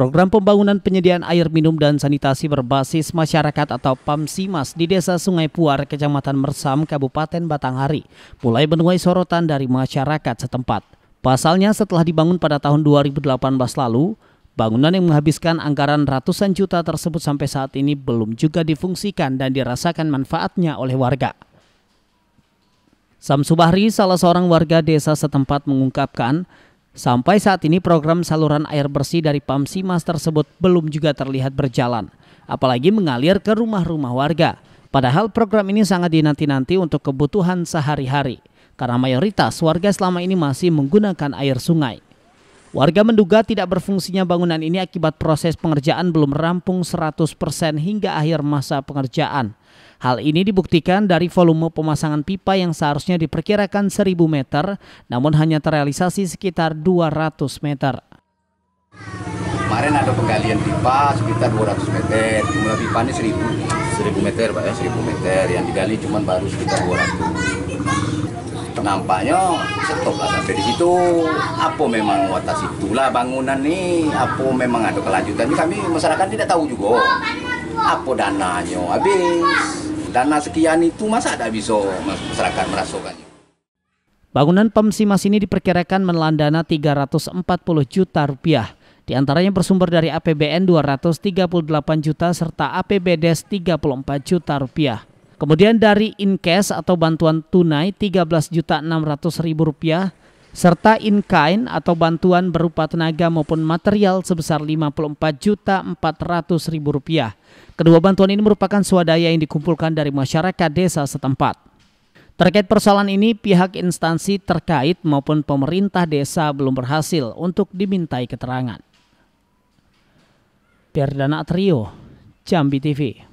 Program pembangunan penyediaan air minum dan sanitasi berbasis masyarakat atau PAMSIMAS di Desa Sungai Puar, Kecamatan Mersam, Kabupaten Batanghari, mulai menuai sorotan dari masyarakat setempat. Pasalnya setelah dibangun pada tahun 2018 lalu, bangunan yang menghabiskan anggaran ratusan juta tersebut sampai saat ini belum juga difungsikan dan dirasakan manfaatnya oleh warga. Samsubahri, salah seorang warga desa setempat mengungkapkan, Sampai saat ini program saluran air bersih dari Pamsimas tersebut belum juga terlihat berjalan, apalagi mengalir ke rumah-rumah warga. Padahal program ini sangat dinanti-nanti untuk kebutuhan sehari-hari, karena mayoritas warga selama ini masih menggunakan air sungai. Warga menduga tidak berfungsinya bangunan ini akibat proses pengerjaan belum rampung 100% hingga akhir masa pengerjaan. Hal ini dibuktikan dari volume pemasangan pipa yang seharusnya diperkirakan 1000 meter, namun hanya terrealisasi sekitar 200 meter. Kemarin ada penggalian pipa sekitar 200 meter, jumlah pipa ini 1000. 1000 meter, Pak ya, 1000 meter. Yang digali cuma baru sekitar 200 nampaknya stop lah sampai di situ apa memang atas itulah bangunan nih apa memang ada kelanjutannya kami masyarakat tidak tahu juga apa dananya habis dana sekian itu masa ada bisa masyarakat merasakan? Bangunan Pemsimas ini diperkirakan menelan dana 340 juta rupiah. Di antaranya bersumber dari APBN 238 juta serta APBDes 34 juta rupiah. Kemudian dari in cash atau bantuan tunai 13.600.000 rupiah serta in kind atau bantuan berupa tenaga maupun material sebesar 54.400.000 rupiah. Kedua bantuan ini merupakan swadaya yang dikumpulkan dari masyarakat desa setempat. Terkait persoalan ini, pihak instansi terkait maupun pemerintah desa belum berhasil untuk dimintai keterangan. Perdana Trio, Jambi TV.